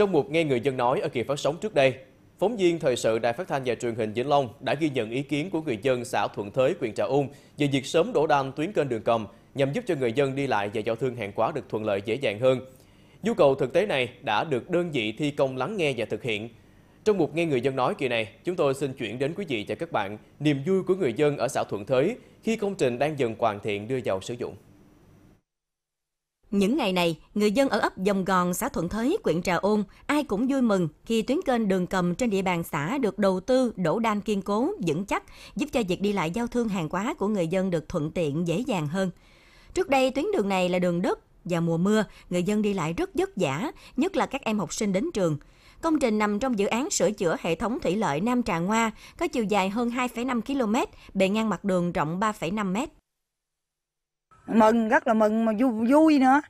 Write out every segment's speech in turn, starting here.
Trong một nghe người dân nói ở kỳ phát sóng trước đây, phóng viên thời sự Đài Phát thanh và Truyền hình Vĩnh Long đã ghi nhận ý kiến của người dân xã Thuận Thới, huyện Trà Ôn về việc sớm đổ đam tuyến kênh đường cầm nhằm giúp cho người dân đi lại và giao thương hàng hóa được thuận lợi dễ dàng hơn. Nhu cầu thực tế này đã được đơn vị thi công lắng nghe và thực hiện. Trong một nghe người dân nói kỳ này, chúng tôi xin chuyển đến quý vị và các bạn niềm vui của người dân ở xã Thuận Thới khi công trình đang dần hoàn thiện đưa vào sử dụng. Những ngày này, người dân ở ấp Dòng Gòn, xã Thuận Thới, huyện Trà Ôn, ai cũng vui mừng khi tuyến kênh đường cầm trên địa bàn xã được đầu tư đổ đan kiên cố, vững chắc, giúp cho việc đi lại giao thương hàng hóa của người dân được thuận tiện, dễ dàng hơn. Trước đây, tuyến đường này là đường đất, và mùa mưa, người dân đi lại rất vất vả, nhất là các em học sinh đến trường. Công trình nằm trong dự án sửa chữa hệ thống thủy lợi Nam Trà Ngoa, có chiều dài hơn 2,5 km, bề ngang mặt đường rộng 3,5 m mừng rất là mừng mà vui, vui nữa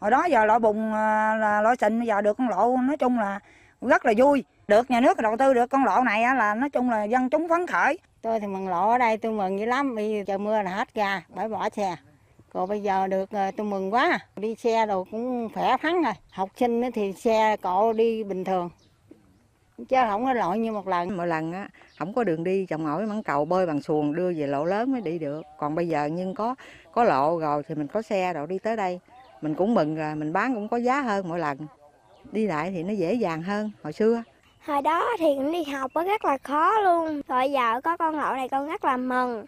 hồi đó giờ lọ bùng à, là lọ xịn giờ được con lộ nói chung là rất là vui được nhà nước đầu tư được con lộ này là nói chung là dân chúng phấn khởi tôi thì mừng lộ ở đây tôi mừng dữ lắm bây giờ mưa là hết gà bãi bỏ xe còn bây giờ được à, tôi mừng quá đi xe đồ cũng khỏe phắn rồi học sinh thì xe cộ đi bình thường chứ không có lội như một lần mỗi lần á không có đường đi chồng ổi mắng cầu bơi bằng xuồng đưa về lộ lớn mới đi được còn bây giờ nhưng có có lộ rồi thì mình có xe rồi đi tới đây mình cũng mừng là mình bán cũng có giá hơn mỗi lần đi lại thì nó dễ dàng hơn hồi xưa hồi đó thì đi học có rất là khó luôn rồi giờ có con lộ này con rất là mừng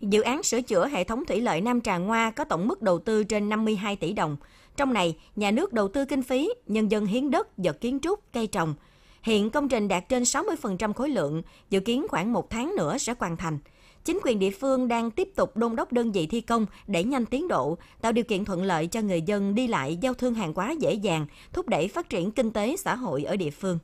Dự án sửa chữa hệ thống thủy lợi Nam Trà Ngoa có tổng mức đầu tư trên 52 tỷ đồng. Trong này, nhà nước đầu tư kinh phí, nhân dân hiến đất, vật kiến trúc, cây trồng – Hiện công trình đạt trên 60% khối lượng, dự kiến khoảng một tháng nữa sẽ hoàn thành. Chính quyền địa phương đang tiếp tục đôn đốc đơn vị thi công để nhanh tiến độ, tạo điều kiện thuận lợi cho người dân đi lại giao thương hàng hóa dễ dàng, thúc đẩy phát triển kinh tế xã hội ở địa phương.